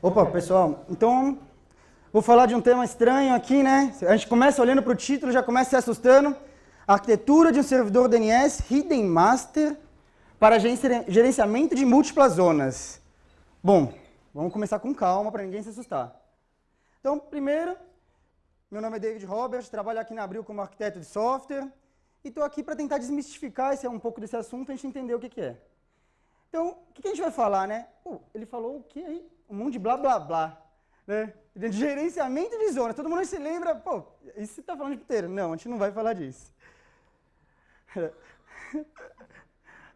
Opa, pessoal, então vou falar de um tema estranho aqui, né? A gente começa olhando para o título, já começa se assustando. Arquitetura de um servidor DNS Hidden Master para gerenciamento de múltiplas zonas. Bom, vamos começar com calma para ninguém se assustar. Então, primeiro, meu nome é David Roberts, trabalho aqui na Abril como arquiteto de software e estou aqui para tentar desmistificar esse, um pouco desse assunto e a gente entender o que, que é. Então, o que, que, a gente vai falar, né? Uh, ele falou o que aí? um monte de blá blá blá. Né? De gerenciamento de zonas. Todo mundo se lembra, pô, isso você está falando de puteiro? Não, a gente não vai falar disso.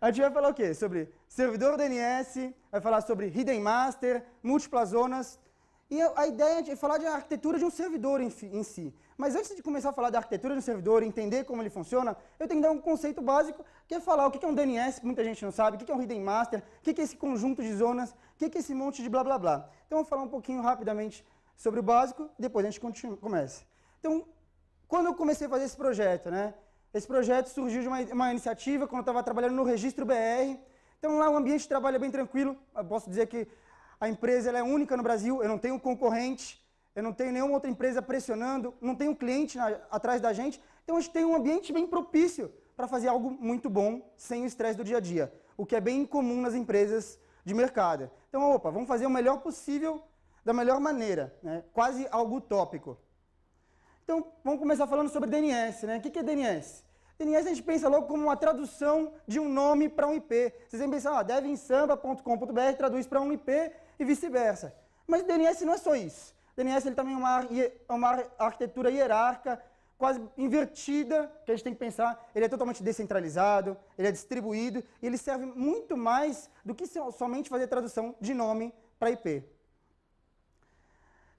A gente vai falar o quê? Sobre servidor DNS, vai falar sobre hidden master, múltiplas zonas. E a ideia é falar de arquitetura de um servidor em, si. Mas antes de começar a falar da arquitetura de um servidor, entender como ele funciona, eu tenho que dar um conceito básico, que é falar o que é um DNS, muita gente não sabe, o que é um hidden master, o que é esse conjunto de zonas que, que é esse monte de blá blá blá? Então vamos falar um pouquinho rapidamente sobre o básico, depois a gente continua, começa. Então, quando eu comecei a fazer esse projeto, né? Esse projeto surgiu de uma, uma iniciativa quando eu estava trabalhando no Registro BR. Então lá o ambiente de trabalho é bem tranquilo. Eu posso dizer que a empresa é única no Brasil, eu não tenho concorrente, eu não tenho nenhuma outra empresa pressionando, não tenho cliente na, atrás da gente. Então a gente tem um ambiente bem propício para fazer algo muito bom, sem o estresse do dia a dia, o que é bem comum nas empresas de mercado. Então, opa, vamos fazer o melhor possível, da melhor maneira, né? quase algo utópico. Então, vamos começar falando sobre DNS. Né? O que é DNS? DNS a gente pensa logo como uma tradução de um nome para um IP. Vocês vêm pensar, ah, devinsamba.com.br traduz para um IP e vice-versa. Mas DNS não é só isso. DNS ele também é uma, é uma arquitetura hierárquica quase invertida, que a gente tem que pensar, ele é totalmente descentralizado, ele é distribuído, e ele serve muito mais do que somente fazer tradução de nome para IP.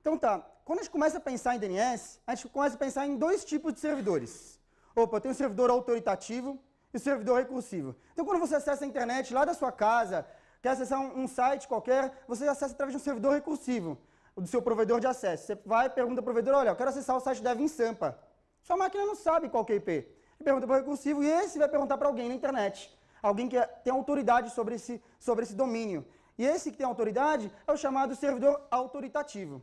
Então tá, quando a gente começa a pensar em DNS, a gente começa a pensar em dois tipos de servidores. Opa, tem o servidor autoritativo e o servidor recursivo. Então quando você acessa a internet lá da sua casa, quer acessar um, site qualquer, você acessa através de um servidor recursivo, do seu provedor de acesso. Você vai e pergunta ao provedor, olha, eu quero acessar o site da Sampa sua máquina não sabe qual que é IP. Ele pergunta para o recursivo e esse vai perguntar para alguém na internet. Alguém que é, tem autoridade sobre esse, sobre esse domínio. E esse que tem autoridade é o chamado servidor autoritativo.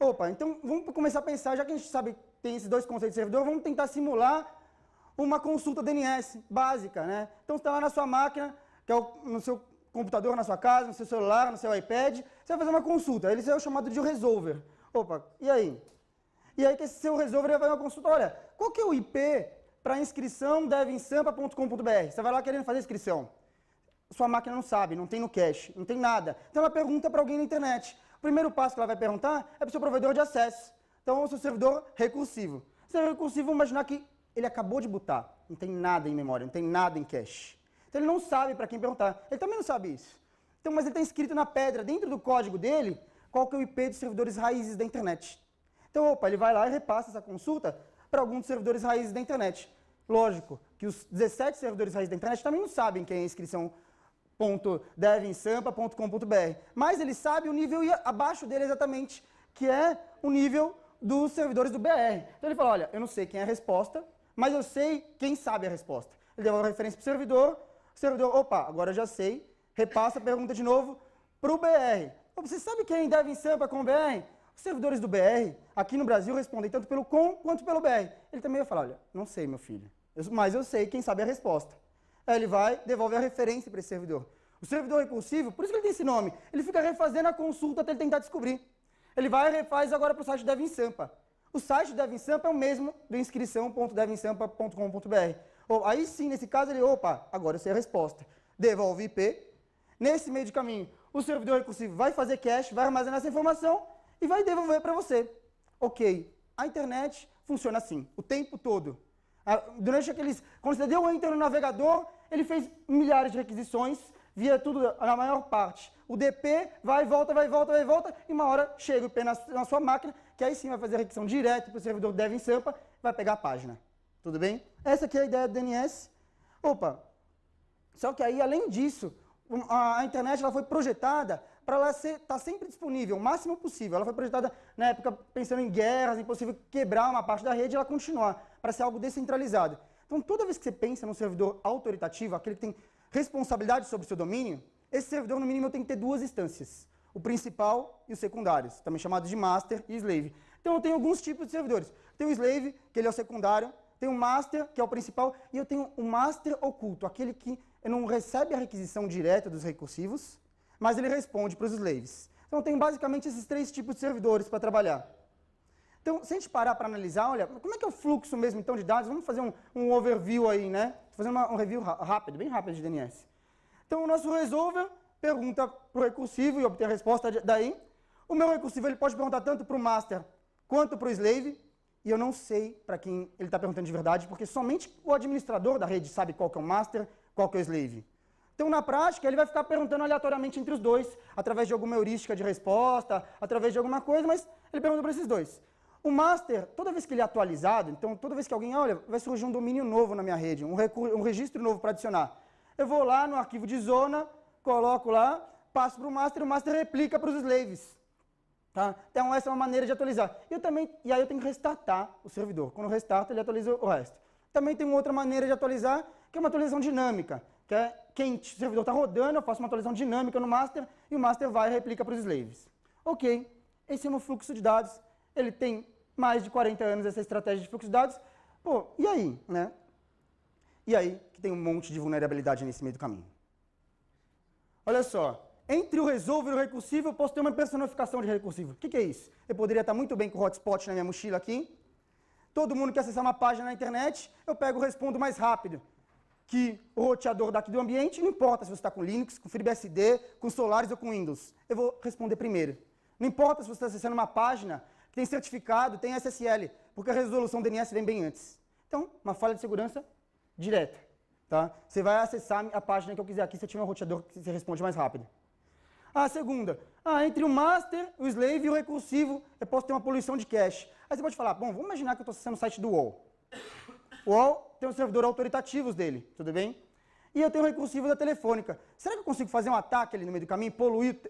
Opa, então vamos começar a pensar, já que a gente sabe que tem esses dois conceitos de servidor, vamos tentar simular uma consulta DNS básica, né? Então você está lá na sua máquina, que é o, no seu computador, na sua casa, no seu celular, no seu iPad, você vai fazer uma consulta. Ele é o chamado de resolver. Opa, e aí? E aí que esse seu resolver vai uma consultora. olha, qual que é o IP para inscrição devinsampa.com.br? Você vai lá querendo fazer inscrição. Sua máquina não sabe, não tem no cache, não tem nada. Então ela pergunta para alguém na internet. O primeiro passo que ela vai perguntar é para o seu provedor de acesso. Então o seu servidor recursivo. Servidor recursivo, vamos imaginar que ele acabou de botar, não tem nada em memória, não tem nada em cache. Então ele não sabe para quem perguntar. Ele também não sabe isso. Então, mas ele está escrito na pedra, dentro do código dele, qual que é o IP dos servidores raízes da internet. Então, opa, ele vai lá e repassa essa consulta para algum dos servidores raízes da internet. Lógico que os 17 servidores raízes da internet também não sabem quem é a inscrição .devinsampa.com.br, mas ele sabe o nível abaixo dele exatamente, que é o nível dos servidores do BR. Então ele fala, olha, eu não sei quem é a resposta, mas eu sei quem sabe a resposta. Ele deu uma referência para o servidor, o servidor, opa, agora eu já sei, repassa a pergunta de novo para o BR. Você sabe quem é em Sampa com BR? Os servidores do BR, aqui no Brasil, respondem tanto pelo com quanto pelo BR. Ele também vai falar, olha, não sei, meu filho, mas eu sei, quem sabe a resposta. Aí ele vai, devolve a referência para esse servidor. O servidor recursivo, por isso que ele tem esse nome, ele fica refazendo a consulta até ele tentar descobrir. Ele vai e refaz agora para o site Devin Sampa. O site Devin Sampa é o mesmo do inscrição.devinsampa.com.br. Aí sim, nesse caso, ele, opa, agora eu sei a resposta. Devolve IP. Nesse meio de caminho, o servidor recursivo vai fazer cache, vai armazenar essa informação e vai devolver para você. Ok, a internet funciona assim, o tempo todo. Durante aqueles. Quando você deu o enter no navegador, ele fez milhares de requisições, via tudo, na maior parte. O DP vai, volta, vai, volta, vai, volta, e uma hora chega o IP na, na sua máquina, que aí sim vai fazer a requisição direto para o servidor dev em Sampa, vai pegar a página. Tudo bem? Essa aqui é a ideia do DNS. Opa! Só que aí, além disso, a internet ela foi projetada para ela estar tá sempre disponível, o máximo possível. Ela foi projetada na época pensando em guerras, impossível quebrar uma parte da rede e ela continuar, para ser algo descentralizado. Então, toda vez que você pensa num servidor autoritativo, aquele que tem responsabilidade sobre o seu domínio, esse servidor, no mínimo, tem que ter duas instâncias. O principal e os secundários, também chamados de master e slave. Então, eu tenho alguns tipos de servidores. Tem o slave, que ele é o secundário, tenho o master, que é o principal, e eu tenho o master oculto, aquele que não recebe a requisição direta dos recursivos, mas ele responde para os slaves. Então tem basicamente esses três tipos de servidores para trabalhar. Então, se a gente parar para analisar, olha, como é que é o fluxo mesmo então de dados? Vamos fazer um, um overview aí, né? Estou fazer uma, um review rápido, bem rápido de DNS. Então, o nosso resolver pergunta para o recursivo e obtém a resposta daí. O meu recursivo ele pode perguntar tanto para o master quanto para o slave, e eu não sei para quem ele está perguntando de verdade, porque somente o administrador da rede sabe qual que é o master, qual que é o slave. Então, na prática, ele vai ficar perguntando aleatoriamente entre os dois, através de alguma heurística de resposta, através de alguma coisa, mas ele pergunta para esses dois. O master, toda vez que ele é atualizado, então toda vez que alguém, olha, vai surgir um domínio novo na minha rede, um, um registro novo para adicionar. Eu vou lá no arquivo de zona, coloco lá, passo para o master, o master replica para os slaves. Tá? Então essa é uma maneira de atualizar. Eu também, e aí eu tenho que restartar o servidor. Quando eu ele atualiza o resto. Também tem outra maneira de atualizar, que é uma atualização dinâmica, que é quente, o servidor está rodando, eu faço uma atualização dinâmica no master e o master vai e replica para os slaves. Ok, esse é um fluxo de dados, ele tem mais de 40 anos essa estratégia de fluxo de dados. Pô, e aí, né? E aí que tem um monte de vulnerabilidade nesse meio do caminho. Olha só, entre o resolver e o recursivo, eu posso ter uma personificação de recursivo. O que, que, é isso? Eu poderia estar tá muito bem com o hotspot na minha mochila aqui. Todo mundo que acessar uma página na internet, eu pego e respondo mais rápido que o roteador daqui do ambiente, não importa se você está com Linux, com FreeBSD, com Solaris ou com Windows. Eu vou responder primeiro. Não importa se você está acessando uma página que tem certificado, tem SSL, porque a resolução DNS vem bem antes. Então, uma falha de segurança direta. Tá? Você vai acessar a página que eu quiser aqui, se eu tiver um roteador que você responde mais rápido. A segunda, ah, entre o master, o slave e o recursivo, eu posso ter uma poluição de cache. Aí você pode falar, bom, vamos imaginar que eu estou acessando o site do UOL ou tem um servidor autoritativos dele, tudo bem? E eu tenho o recursivo da telefônica. Será que eu consigo fazer um ataque ali no meio do caminho, poluir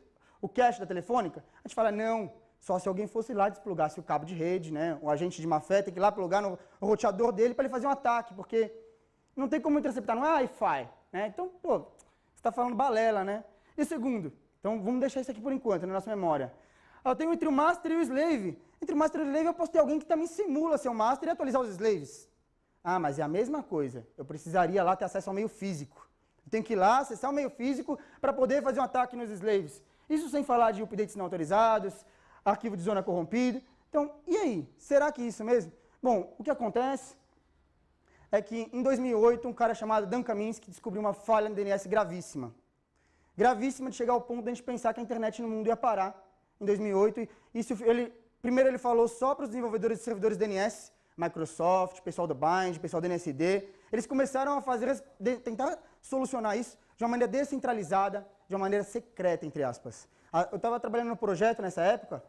o cache da telefônica? A gente fala, não, só se alguém fosse lá desplugasse o cabo de rede, né? O agente de má fé tem que ir lá plugar no roteador dele para ele fazer um ataque, porque não tem como interceptar, não é Wi-Fi, né? Então, pô, você está falando balela, né? E segundo, então vamos deixar isso aqui por enquanto, na nossa memória. Ah, eu tenho entre o master e o slave. Entre o master e o slave eu posso ter alguém que também simula ser o master e atualizar os slaves. Ah, mas é a mesma coisa. Eu precisaria lá ter acesso ao meio físico. Eu tenho que ir lá acessar o meio físico para poder fazer um ataque nos slaves. Isso sem falar de updates não autorizados, arquivo de zona corrompido. Então, e aí? Será que é isso mesmo? Bom, o que acontece é que em 2008 um cara chamado Dan Kaminsky descobriu uma falha no DNS gravíssima. Gravíssima de chegar ao ponto de a gente pensar que a internet no mundo ia parar em 2008. Isso ele, primeiro ele falou só para os desenvolvedores de servidores DNS, Microsoft, pessoal do Bind, pessoal do NSD, eles começaram a fazer, tentar solucionar isso de uma maneira descentralizada, de uma maneira secreta, entre aspas. Eu estava trabalhando no projeto nessa época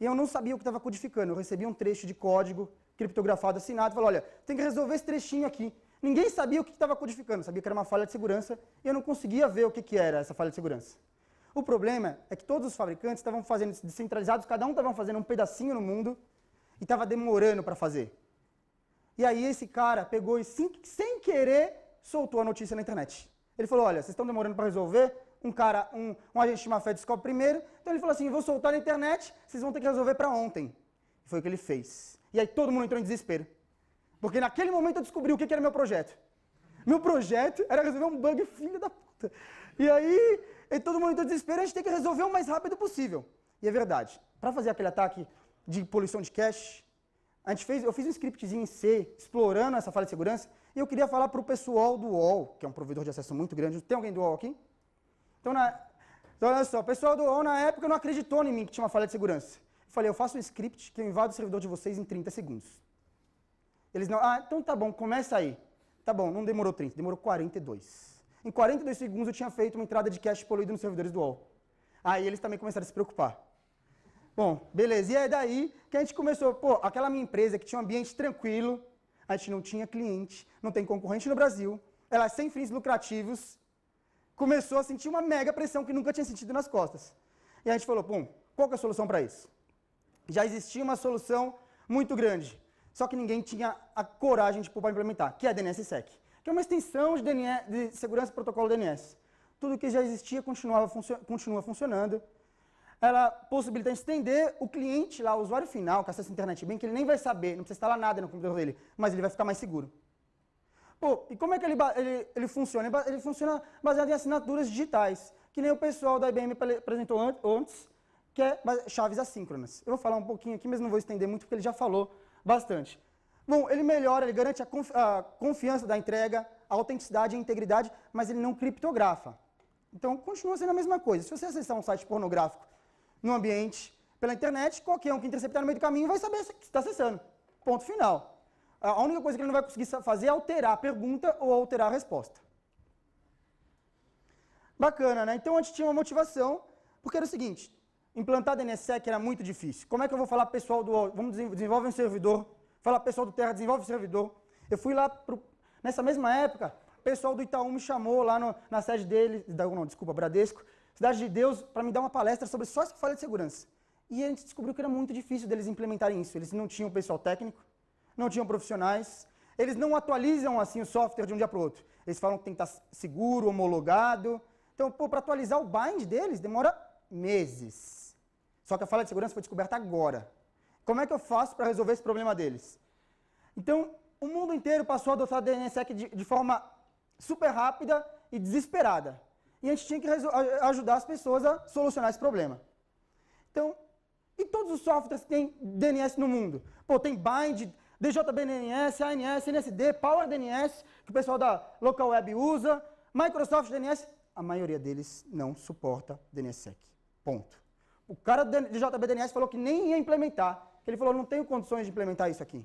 e eu não sabia o que estava codificando. Eu recebi um trecho de código criptografado assinado e falei, olha, tem que resolver esse trechinho aqui. Ninguém sabia o que estava codificando, sabia que era uma falha de segurança e eu não conseguia ver o que, que era essa falha de segurança. O problema é que todos os fabricantes estavam fazendo descentralizados, cada um estava fazendo um pedacinho no mundo e estava demorando para fazer. E aí esse cara pegou e sem, sem querer soltou a notícia na internet. Ele falou, olha, vocês estão demorando para resolver, um cara, um, um agente de má fé descobre primeiro, então ele falou assim, vou soltar na internet, vocês vão ter que resolver para ontem. Foi o que ele fez. E aí todo mundo entrou em desespero. Porque naquele momento eu descobri o que, que era meu projeto. Meu projeto era resolver um bug filho da puta. E aí, e todo mundo entrou em desespero, a gente tem que resolver o mais rápido possível. E é verdade. Para fazer aquele ataque de poluição de cache, a gente fez, eu fiz um scriptzinho em C, explorando essa falha de segurança, e eu queria falar para o pessoal do UOL, que é um provedor de acesso muito grande. Tem alguém do UOL aqui? Então, na, então olha só, o pessoal do UOL na época não acreditou em mim que tinha uma falha de segurança. Eu falei, eu faço um script que eu invado o servidor de vocês em 30 segundos. Eles não, ah, então tá bom, começa aí. Tá bom, não demorou 30, demorou 42. Em 42 segundos eu tinha feito uma entrada de cache poluído nos servidores do UOL. Aí eles também começaram a se preocupar. Bom, beleza. E é daí que a gente começou, pô, aquela minha empresa que tinha um ambiente tranquilo, a gente não tinha cliente, não tem concorrente no Brasil, ela é sem fins lucrativos, começou a sentir uma mega pressão que nunca tinha sentido nas costas. E a gente falou, bom, qual que é a solução para isso? Já existia uma solução muito grande, só que ninguém tinha a coragem de para implementar, que é a DNSSEC, que é uma extensão de, DNS, de segurança protocolo DNS. Tudo que já existia continuava funcio continua funcionando, ela possibilita estender o cliente lá, o usuário final, que acessa a internet bem, que ele nem vai saber, não precisa instalar nada no computador dele, mas ele vai ficar mais seguro. Pô, e como é que ele, ele, ele funciona? Ele funciona baseado em assinaturas digitais, que nem o pessoal da IBM apresentou antes, que é chaves assíncronas. Eu vou falar um pouquinho aqui, mas não vou estender muito, porque ele já falou bastante. Bom, ele melhora, ele garante a, conf, a confiança da entrega, a autenticidade e a integridade, mas ele não criptografa. Então, continua sendo a mesma coisa. Se você acessar um site pornográfico no ambiente pela internet, qualquer um que interceptar no meio do caminho vai saber se está acessando. Ponto final. A única coisa que ele não vai conseguir fazer é alterar a pergunta ou alterar a resposta. Bacana, né? Então, a gente tinha uma motivação, porque era o seguinte, implantar DNSSEC era muito difícil. Como é que eu vou falar pessoal do... Vamos desenvolver um servidor, falar pessoal do Terra, desenvolve um servidor. Eu fui lá, pro, nessa mesma época, o pessoal do Itaú me chamou lá no, na sede dele, da, não, desculpa, Bradesco, Cidade de Deus, para me dar uma palestra sobre só falha de segurança. E a gente descobriu que era muito difícil deles implementarem isso. Eles não tinham pessoal técnico, não tinham profissionais, eles não atualizam assim o software de um dia para o outro. Eles falam que tem que estar tá seguro, homologado. Então, para atualizar o bind deles, demora meses. Só que a falha de segurança foi descoberta agora. Como é que eu faço para resolver esse problema deles? Então, o mundo inteiro passou a adotar a DNSSEC de, de forma super rápida e desesperada. E a gente tinha que ajudar as pessoas a solucionar esse problema. Então, e todos os softwares que tem DNS no mundo? Pô, tem Bind, DJBNS, ANS, NSD, PowerDNS, que o pessoal da Local Web usa, Microsoft DNS, a maioria deles não suporta DNSSEC. Ponto. O cara do DJBDNS falou que nem ia implementar, que ele falou, não tenho condições de implementar isso aqui.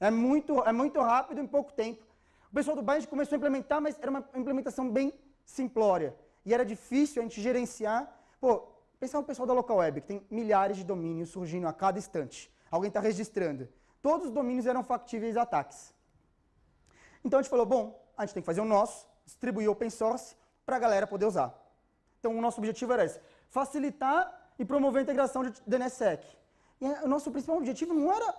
É muito, é muito rápido em pouco tempo. O pessoal do Bind começou a implementar, mas era uma implementação bem simplória. E era difícil a gente gerenciar. Pô, pensar no pessoal da local web, que tem milhares de domínios surgindo a cada instante. Alguém está registrando. Todos os domínios eram factíveis a ataques. Então a gente falou, bom, a gente tem que fazer o nosso, distribuir open source para a galera poder usar. Então o nosso objetivo era esse, facilitar e promover a integração de DNSSEC. E o nosso principal objetivo não era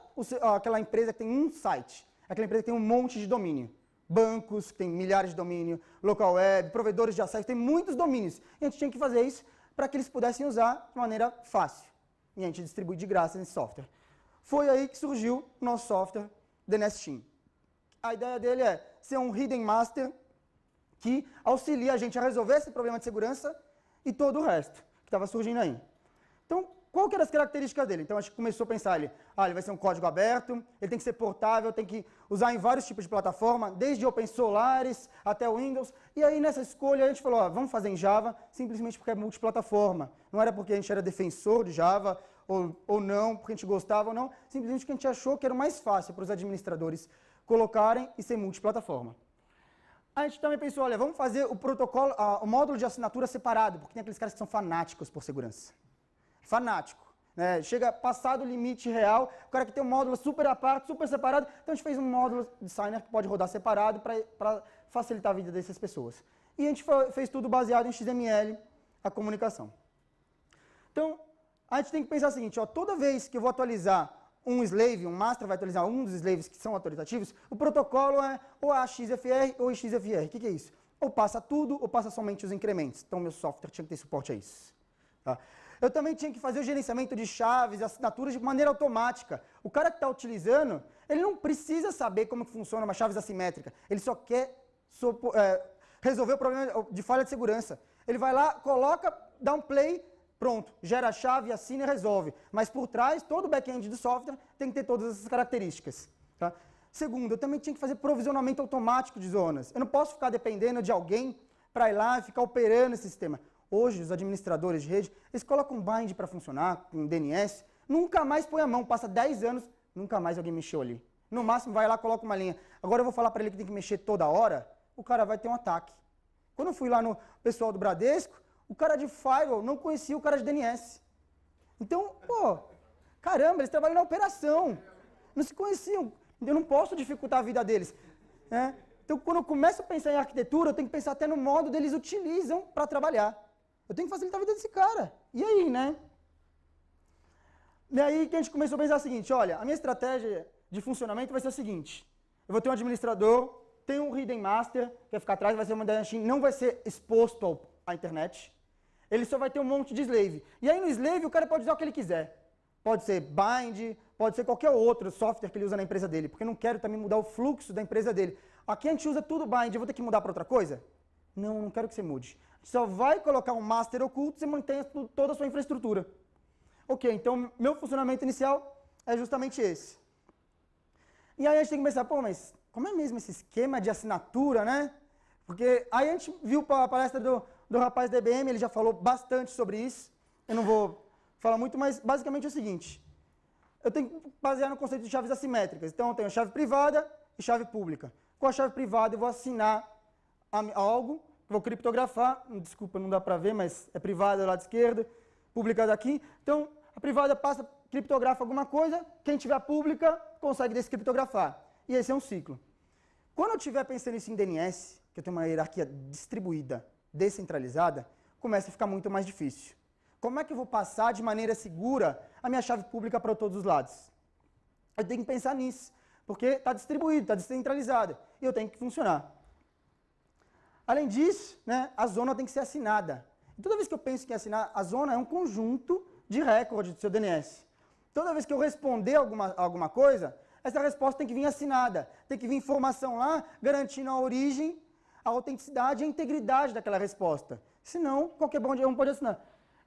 aquela empresa que tem um site, aquela empresa que tem um monte de domínio bancos, tem milhares de domínios, local web, provedores de acesso, tem muitos domínios. E a gente tinha que fazer isso para que eles pudessem usar de maneira fácil. E a gente distribui de graça esse software. Foi aí que surgiu o nosso software, The Nest Team. A ideia dele é ser um hidden master que auxilia a gente a resolver esse problema de segurança e todo o resto que estava surgindo aí. Então, qual que eram as características dele? Então a gente começou a pensar ele, ah, ele vai ser um código aberto, ele tem que ser portável, tem que usar em vários tipos de plataforma, desde Open Solaris até o Windows. E aí nessa escolha a gente falou, ó, vamos fazer em Java, simplesmente porque é multiplataforma. Não era porque a gente era defensor de Java ou, ou não, porque a gente gostava ou não, simplesmente porque a gente achou que era mais fácil para os administradores colocarem e ser multiplataforma. A gente também pensou, olha, vamos fazer o protocolo, a, ah, o módulo de assinatura separado, porque tem aqueles caras que são fanáticos por segurança fanático. Né? Chega passado o limite real, o cara que tem um módulo super à parte, super separado. Então a gente fez um módulo designer que pode rodar separado para facilitar a vida dessas pessoas. E a gente fez tudo baseado em XML, a comunicação. Então, a gente tem que pensar o seguinte, ó, toda vez que eu vou atualizar um slave, um master vai atualizar um dos slaves que são autoritativos, o protocolo é ou a XFR ou XFR. O que, que é isso? Ou passa tudo ou passa somente os incrementos. Então, meu software tinha que ter suporte a isso. Tá? Eu também tinha que fazer o gerenciamento de chaves, assinaturas de maneira automática. O cara que está utilizando, ele não precisa saber como que funciona uma chave assimétrica. Ele só quer é, resolver o problema de falha de segurança. Ele vai lá, coloca, dá um play, pronto, gera a chave, assina e resolve. Mas por trás, todo o back-end do software tem que ter todas essas características. Tá? Segundo, eu também tinha que fazer provisionamento automático de zonas. Eu não posso ficar dependendo de alguém para ir lá e ficar operando esse sistema hoje os administradores de rede, eles colocam bind para funcionar, com um DNS, nunca mais põe a mão, passa 10 anos, nunca mais alguém mexeu ali. No máximo vai lá, coloca uma linha. Agora eu vou falar para ele que tem que mexer toda hora, o cara vai ter um ataque. Quando eu fui lá no pessoal do Bradesco, o cara de firewall não conhecia o cara de DNS. Então, pô, caramba, eles trabalham na operação. Não se conheciam. Eu não posso dificultar a vida deles. Né? Então, quando eu começo a pensar em arquitetura, eu tenho que pensar até no modo que eles utilizam para trabalhar. Eu tenho que facilitar a vida desse cara. E aí, né? E aí que a gente começou a pensar o seguinte, olha, a minha estratégia de funcionamento vai ser o seguinte. Eu vou ter um administrador, tem um hidden master, que vai ficar atrás, vai ser uma Danchin, não vai ser exposto ao, à internet. Ele só vai ter um monte de slave. E aí no slave o cara pode usar o que ele quiser. Pode ser bind, pode ser qualquer outro software que ele usa na empresa dele, porque eu não quero também mudar o fluxo da empresa dele. Aqui a gente usa tudo bind, eu vou ter que mudar para outra coisa? Não, não quero que você mude só vai colocar um master oculto se mantém toda a sua infraestrutura. Ok, então meu funcionamento inicial é justamente esse. E aí a gente tem que pensar, pô, mas como é mesmo esse esquema de assinatura, né? Porque aí a gente viu a palestra do, do rapaz da IBM, ele já falou bastante sobre isso. Eu não vou falar muito, mas basicamente é o seguinte. Eu tenho que basear no conceito de chaves assimétricas. Então eu tenho chave privada e chave pública. Com a chave privada eu vou assinar algo vou criptografar, desculpa, não dá para ver, mas é privada do lado esquerdo, pública daqui. Então, a privada passa, criptografa alguma coisa, quem tiver pública consegue descriptografar. E esse é um ciclo. Quando eu estiver pensando isso em DNS, que eu tenho uma hierarquia distribuída, descentralizada, começa a ficar muito mais difícil. Como é que eu vou passar de maneira segura a minha chave pública para todos os lados? Eu tenho que pensar nisso, porque está distribuído, está descentralizado, e eu tenho que funcionar. Além disso, né, a zona tem que ser assinada. E toda vez que eu penso em assinar, a zona é um conjunto de recorde do seu DNS. Toda vez que eu responder alguma, alguma coisa, essa resposta tem que vir assinada. Tem que vir informação lá, garantindo a origem, a autenticidade e a integridade daquela resposta. Senão, qualquer bom não pode assinar.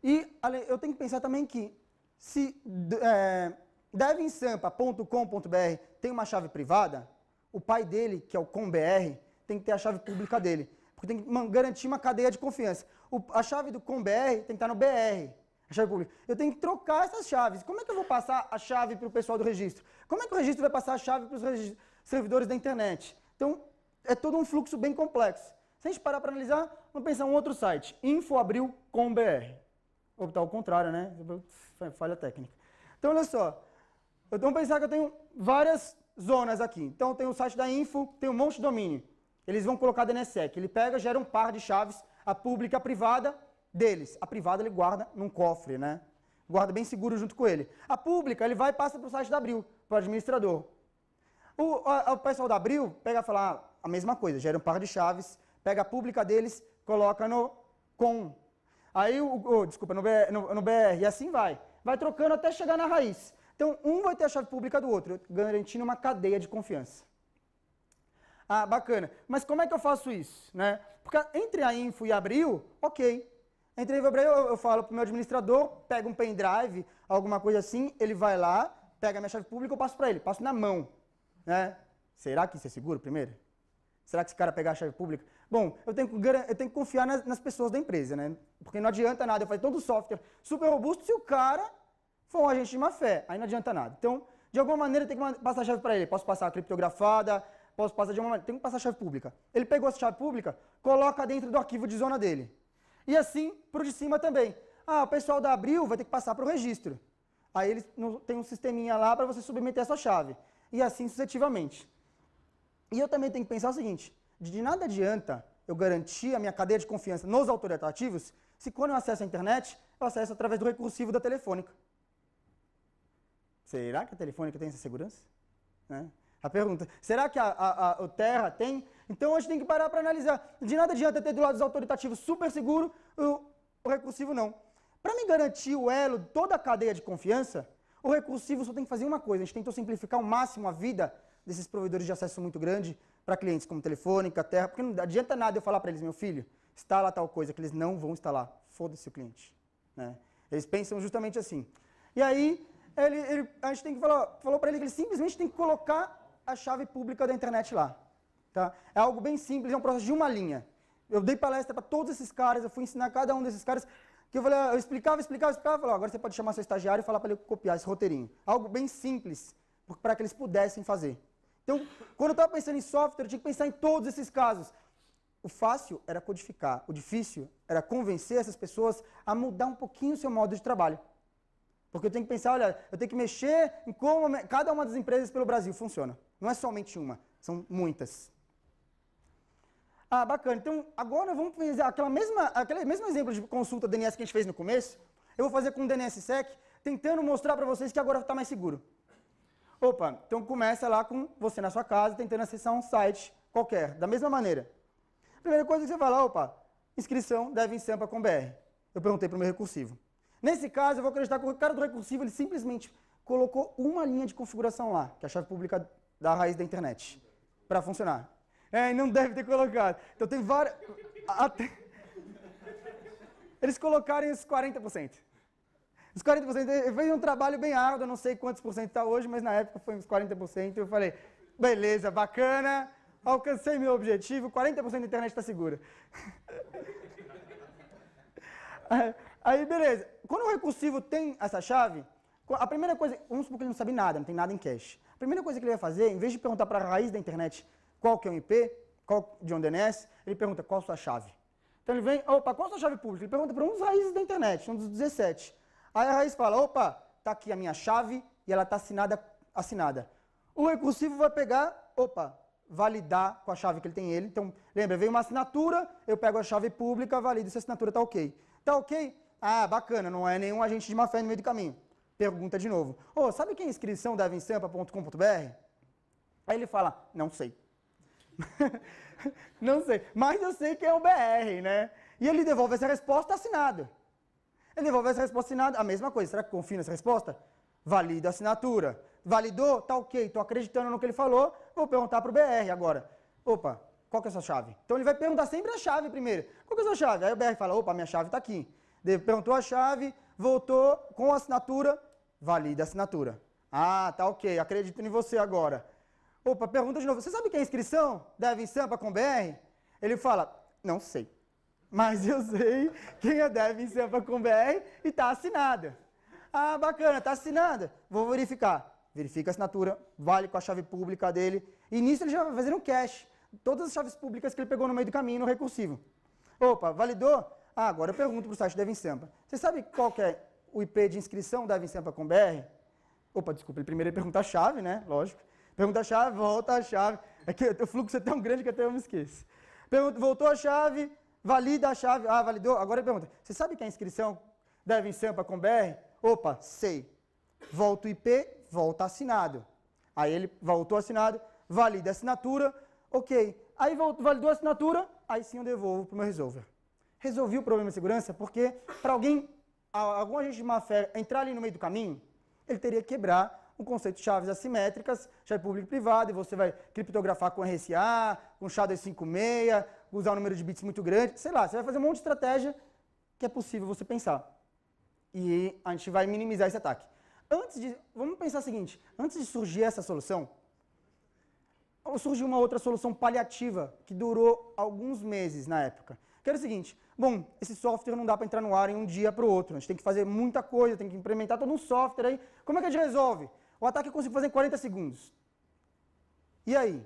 E eu tenho que pensar também que se é, devinsampa.com.br tem uma chave privada, o pai dele, que é o combr, tem que ter a chave pública dele. Tem que garantir uma cadeia de confiança. O, a chave do com.br tem que estar no BR, a chave pública. Eu tenho que trocar essas chaves. Como é que eu vou passar a chave para o pessoal do registro? Como é que o registro vai passar a chave para os servidores da internet? Então, é todo um fluxo bem complexo. Se a gente parar para analisar, vamos pensar em um outro site, infoabril.com.br. Ou o ao contrário, né? Falha técnica. Então, olha só. que então, pensar que eu tenho várias zonas aqui. Então, tem o site da Info, tem um monte de domínio. Eles vão colocar DNSSEC. Ele pega, gera um par de chaves, a pública, a privada deles. A privada ele guarda num cofre, né? Guarda bem seguro junto com ele. A pública ele vai e passa para o site da Abril, para o administrador. O, o pessoal da Abril pega e fala ah, a mesma coisa, gera um par de chaves, pega a pública deles, coloca no com. Aí, o, desculpa, no no, no BR, e assim vai. Vai trocando até chegar na raiz. Então, um vai ter a chave pública do outro, garantindo uma cadeia de confiança. Ah, bacana. Mas como é que eu faço isso? Né? Porque entre a info e abril, ok. Entre a info e abril, eu, eu falo para o meu administrador, pega um pendrive, alguma coisa assim, ele vai lá, pega a minha chave pública, eu passo para ele, passo na mão. Né? Será que isso é seguro primeiro? Será que esse cara pegar a chave pública? Bom, eu tenho que, eu tenho que confiar nas, nas, pessoas da empresa, né? Porque não adianta nada eu fazer todo o software super robusto se o cara for um agente de má fé. Aí não adianta nada. Então, de alguma maneira, tem que passar a chave para ele. Posso passar criptografada, posso passar de uma maneira, tem que passar a chave pública. Ele pegou essa chave pública, coloca dentro do arquivo de zona dele. E assim para o de cima também. Ah, o pessoal da Abril vai ter que passar para o registro. Aí eles tem um sisteminha lá para você submeter a sua chave. E assim sucessivamente. E eu também tenho que pensar o seguinte, de nada adianta eu garantir a minha cadeia de confiança nos autoritativos se quando eu acesso a internet, eu acesso através do recursivo da telefônica. Será que a telefônica tem essa segurança? Né? A pergunta, será que a, a, a, Terra tem? Então a gente tem que parar para analisar. De nada adianta ter do lado dos autoritativos super seguro, o, o recursivo não. Para me garantir o elo, toda a cadeia de confiança, o recursivo só tem que fazer uma coisa. A gente tentou simplificar ao máximo a vida desses provedores de acesso muito grande para clientes como Telefônica, Terra, porque não adianta nada eu falar para eles, meu filho, instala tal coisa, que eles não vão instalar. Foda-se o cliente. Né? Eles pensam justamente assim. E aí, ele, ele, a gente tem que falar, falou para ele que ele simplesmente tem que colocar a chave pública da internet lá. Tá? É algo bem simples, é um processo de uma linha. Eu dei palestra para todos esses caras, eu fui ensinar cada um desses caras, que eu, falei, ah, eu explicava, explicava, explicava, falava, agora você pode chamar seu estagiário e falar para ele copiar esse roteirinho. Algo bem simples, para que eles pudessem fazer. Então, quando eu estava pensando em software, eu tinha que pensar em todos esses casos. O fácil era codificar, o difícil era convencer essas pessoas a mudar um pouquinho o seu modo de trabalho. Porque eu tenho que pensar, olha, eu tenho que mexer em como cada uma das empresas pelo Brasil funciona. Não é somente uma, são muitas. Ah, bacana. Então, agora vamos fazer aquela mesma, aquele mesmo exemplo de consulta DNS que a gente fez no começo. Eu vou fazer com o DNSSEC, tentando mostrar para vocês que agora está mais seguro. Opa, então começa lá com você na sua casa, tentando acessar um site qualquer, da mesma maneira. Primeira coisa que você vai lá, opa, inscrição deve em sampa com BR. Eu perguntei para o meu recursivo. Nesse caso, eu vou acreditar que o cara do recursivo ele simplesmente colocou uma linha de configuração lá, que é a chave pública da raiz da internet, para funcionar. É, não deve ter colocado. Então tem várias. Até... Eles colocaram os 40%. Os 40%, fez um trabalho bem árduo, eu não sei quantos por cento está hoje, mas na época foi uns 40%. Eu falei, beleza, bacana, alcancei meu objetivo, 40% da internet está segura. Aí, beleza. Quando o recursivo tem essa chave, a primeira coisa, vamos supor que ele não sabe nada, não tem nada em cache. A primeira coisa que ele vai fazer, em vez de perguntar para a raiz da internet qual que é o IP, qual, de onde é NES, ele pergunta qual a sua chave. Então ele vem, opa, qual a sua chave pública? Ele pergunta para um dos raízes da internet, um dos 17. Aí a raiz fala, opa, está aqui a minha chave e ela está assinada, assinada. O recursivo vai pegar, opa, validar com a chave que ele tem ele. Então, lembra, veio uma assinatura, eu pego a chave pública, valido se a assinatura está ok. Está ok? Ah, bacana, não é nenhum agente de má fé no meio do caminho. Pergunta de novo. Ô, oh, sabe quem é inscrição da Aí ele fala, não sei. não sei, mas eu sei que é o BR, né? E ele devolve essa resposta assinada. Ele devolve essa resposta assinada, a mesma coisa. Será que confio nessa resposta? Valida a assinatura. Validou? Tá ok, tô acreditando no que ele falou, vou perguntar pro BR agora. Opa, qual que é a sua chave? Então ele vai perguntar sempre a chave primeiro. Qual que é a sua chave? Aí o BR fala, opa, minha chave tá aqui. Perguntou a chave, voltou com a assinatura, valida a assinatura. Ah, tá ok, acredito em você agora. Opa, pergunta de novo, você sabe que é inscrição? Deve em Sampa com BR? Ele fala, não sei. Mas eu sei quem é deve em Sampa com BR e está assinada. Ah, bacana, está assinada. Vou verificar. Verifica a assinatura, vale com a chave pública dele. E nisso ele já vai fazer um cache. Todas as chaves públicas que ele pegou no meio do caminho, no recursivo. Opa, validou? Ah, agora eu pergunto para o site da Vinsempa. Você sabe qual é o IP de inscrição da Vinsempa com BR? Opa, desculpa, ele primeiro ia perguntar a chave, né? Lógico. Pergunta a chave, volta a chave. É que o fluxo é tão grande que até eu me esqueço. Pergunta, voltou a chave, valida a chave. Ah, validou. Agora ele pergunta, você sabe que a inscrição da Vinsempa com BR? Opa, sei. Volta o IP, volta assinado. Aí ele voltou assinado, valida a assinatura, ok. Aí validou a assinatura, aí sim eu devolvo para o meu resolver resolvi o problema de segurança, porque para alguém, algum agente de má fé entrar ali no meio do caminho, ele teria que quebrar o conceito de chaves assimétricas, chave é público e privado, e você vai criptografar com RSA, com SHA-256, usar um número de bits muito grande, sei lá, você vai fazer um monte de estratégia que é possível você pensar. E a gente vai minimizar esse ataque. Antes de, vamos pensar o seguinte, antes de surgir essa solução, surgiu uma outra solução paliativa que durou alguns meses na época que era o seguinte: bom, esse software não dá para entrar no ar em um dia para o outro, a gente tem que fazer muita coisa, tem que implementar todo um software aí. Como é que a gente resolve? O ataque eu consigo fazer em 40 segundos. E aí?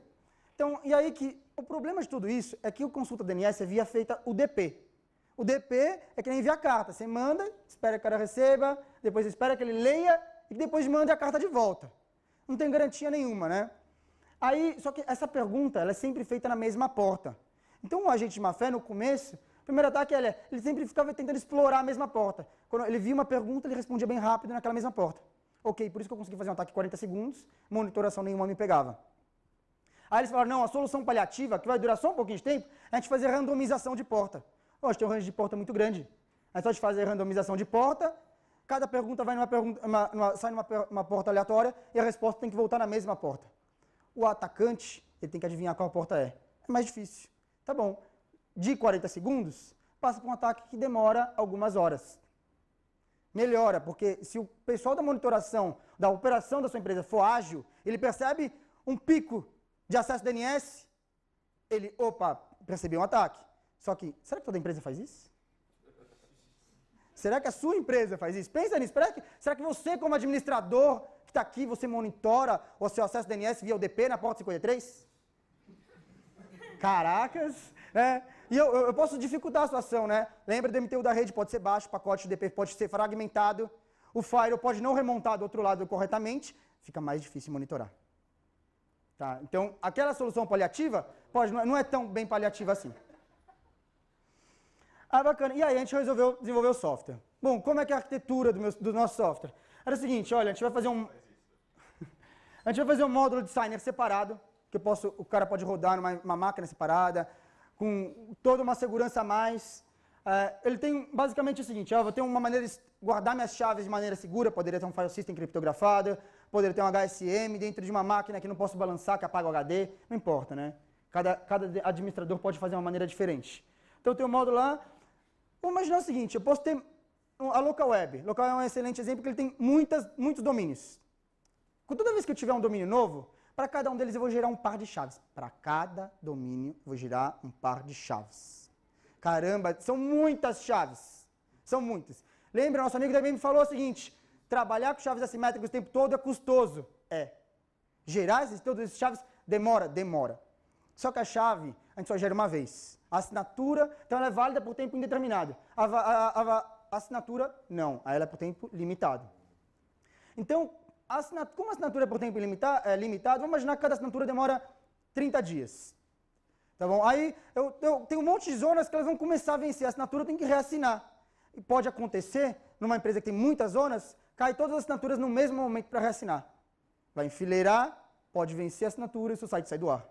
Então, e aí que o problema de tudo isso é que o consulta DNS é via feita o DP. O DP é que nem enviar carta. Você manda, espera que o cara receba, depois espera que ele leia e depois manda a carta de volta. Não tem garantia nenhuma, né? Aí, só que essa pergunta, ela é sempre feita na mesma porta. Então o um agente de má fé, no começo, o primeiro ataque ele, é, ele sempre ficava tentando explorar a mesma porta. Quando ele via uma pergunta, ele respondia bem rápido naquela mesma porta. Ok, por isso que eu consegui fazer um ataque em 40 segundos, monitoração nenhuma me pegava. Aí eles falaram, não, a solução paliativa, que vai durar só um pouquinho de tempo, é a gente fazer randomização de porta. Hoje tem um range de porta muito grande. É só a gente fazer randomização de porta, cada pergunta vai numa pergunta, uma, sai numa uma porta aleatória e a resposta tem que voltar na mesma porta. O atacante, ele tem que adivinhar qual porta é. É mais difícil. Tá bom. De 40 segundos, passa para um ataque que demora algumas horas. Melhora, porque se o pessoal da monitoração, da operação da sua empresa for ágil, ele percebe um pico de acesso DNS, ele, opa, percebeu um ataque. Só que, será que toda empresa faz isso? Será que a sua empresa faz isso? Pensa nisso. Será que, será que você, como administrador que está aqui, você monitora o seu acesso DNS via UDP na porta 53? Caracas, né? E eu, eu, posso dificultar a situação, né? Lembra, do MTU da rede pode ser baixo, o pacote DP pode ser fragmentado, o firewall pode não remontar do outro lado corretamente, fica mais difícil monitorar. Tá? Então, aquela solução paliativa pode, é, não é tão bem paliativa assim. Ah, bacana. E aí a gente resolveu desenvolver o software. Bom, como é que é a arquitetura do, meu, do nosso software? Era o seguinte, olha, a gente vai fazer um... a gente vai fazer um módulo designer separado, que posso, o cara pode rodar numa uma máquina separada, com toda uma segurança a mais. É, ele tem basicamente o seguinte, ó, eu tenho uma maneira de guardar minhas chaves de maneira segura, poderia ter um file system criptografado, poderia ter um HSM dentro de uma máquina que não posso balançar, que apaga o HD, não importa, né? Cada, cada administrador pode fazer uma maneira diferente. Então eu tenho um módulo lá, Vamos imaginar o seguinte, eu posso ter a local web. Local é um excelente exemplo porque ele tem muitas, muitos domínios. Toda vez que eu tiver um domínio novo, para cada um deles eu vou gerar um par de chaves. Para cada domínio eu vou gerar um par de chaves. Caramba, são muitas chaves. São muitas. Lembra, nosso amigo também me falou o seguinte, trabalhar com chaves assimétricas o tempo todo é custoso. É. Gerar esses, todas essas chaves demora, demora. Só que a chave a gente só gera uma vez. A assinatura, então ela é válida por tempo indeterminado. A, a, a, a assinatura, não. Aí ela é por tempo limitado. Então, Assinat como a assinatura é por tempo limitado, é, limitado, vamos imaginar que cada assinatura demora 30 dias. Tá bom? Aí eu, eu tenho um monte de zonas que elas vão começar a vencer. A assinatura tem que reassinar. E pode acontecer, numa empresa que tem muitas zonas, cai todas as assinaturas no mesmo momento para reassinar. Vai enfileirar, pode vencer a assinatura e o seu site sai do ar.